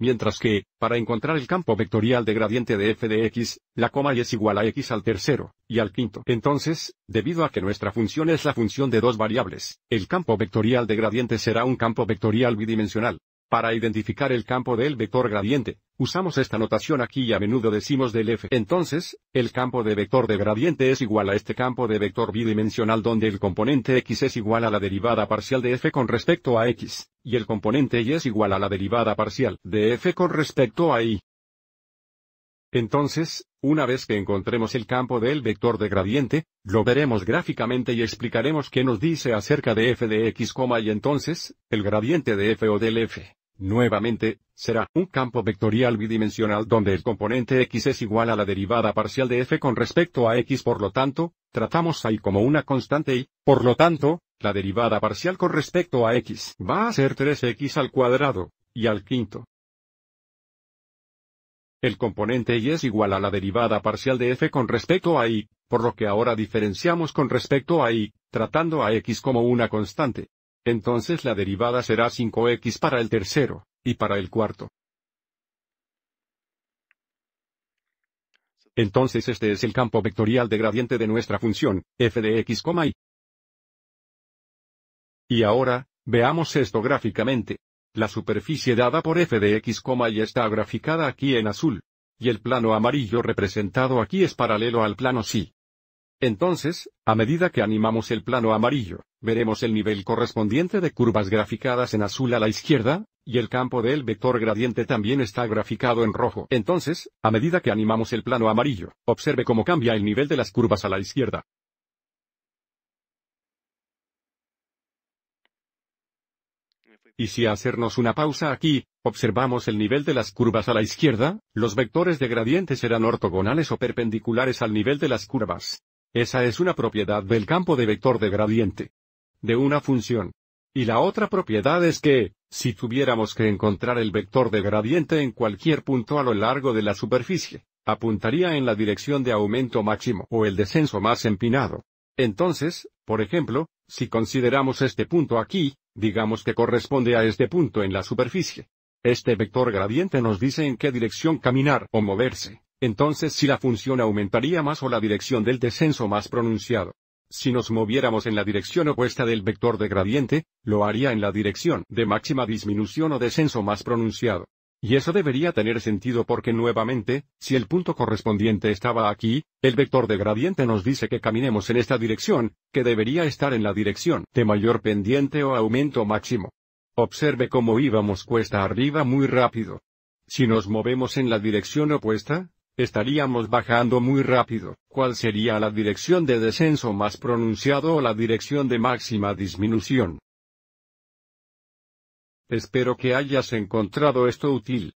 Mientras que, para encontrar el campo vectorial de gradiente de f de x, la coma y es igual a x al tercero, y al quinto. Entonces, debido a que nuestra función es la función de dos variables, el campo vectorial de gradiente será un campo vectorial bidimensional. Para identificar el campo del vector gradiente, usamos esta notación aquí y a menudo decimos del f. Entonces, el campo de vector de gradiente es igual a este campo de vector bidimensional donde el componente x es igual a la derivada parcial de f con respecto a x, y el componente y es igual a la derivada parcial de f con respecto a y. Entonces, una vez que encontremos el campo del vector de gradiente, lo veremos gráficamente y explicaremos qué nos dice acerca de f de x, y entonces, el gradiente de f o del f. Nuevamente, será un campo vectorial bidimensional donde el componente x es igual a la derivada parcial de f con respecto a x por lo tanto, tratamos a y como una constante y, por lo tanto, la derivada parcial con respecto a x va a ser 3x al cuadrado, y al quinto. El componente y es igual a la derivada parcial de f con respecto a y, por lo que ahora diferenciamos con respecto a y, tratando a x como una constante. Entonces la derivada será 5x para el tercero, y para el cuarto. Entonces este es el campo vectorial de gradiente de nuestra función, f de x, y. Y ahora, veamos esto gráficamente. La superficie dada por f de x, y está graficada aquí en azul. Y el plano amarillo representado aquí es paralelo al plano sí. Entonces, a medida que animamos el plano amarillo, veremos el nivel correspondiente de curvas graficadas en azul a la izquierda, y el campo del vector gradiente también está graficado en rojo. Entonces, a medida que animamos el plano amarillo, observe cómo cambia el nivel de las curvas a la izquierda. Y si hacernos una pausa aquí, observamos el nivel de las curvas a la izquierda, los vectores de gradiente serán ortogonales o perpendiculares al nivel de las curvas. Esa es una propiedad del campo de vector de gradiente. De una función. Y la otra propiedad es que, si tuviéramos que encontrar el vector de gradiente en cualquier punto a lo largo de la superficie, apuntaría en la dirección de aumento máximo o el descenso más empinado. Entonces, por ejemplo, si consideramos este punto aquí, digamos que corresponde a este punto en la superficie. Este vector gradiente nos dice en qué dirección caminar o moverse. Entonces si la función aumentaría más o la dirección del descenso más pronunciado. Si nos moviéramos en la dirección opuesta del vector de gradiente, lo haría en la dirección de máxima disminución o descenso más pronunciado. Y eso debería tener sentido porque nuevamente, si el punto correspondiente estaba aquí, el vector de gradiente nos dice que caminemos en esta dirección, que debería estar en la dirección de mayor pendiente o aumento máximo. Observe cómo íbamos cuesta arriba muy rápido. Si nos movemos en la dirección opuesta, Estaríamos bajando muy rápido. ¿Cuál sería la dirección de descenso más pronunciado o la dirección de máxima disminución? Espero que hayas encontrado esto útil.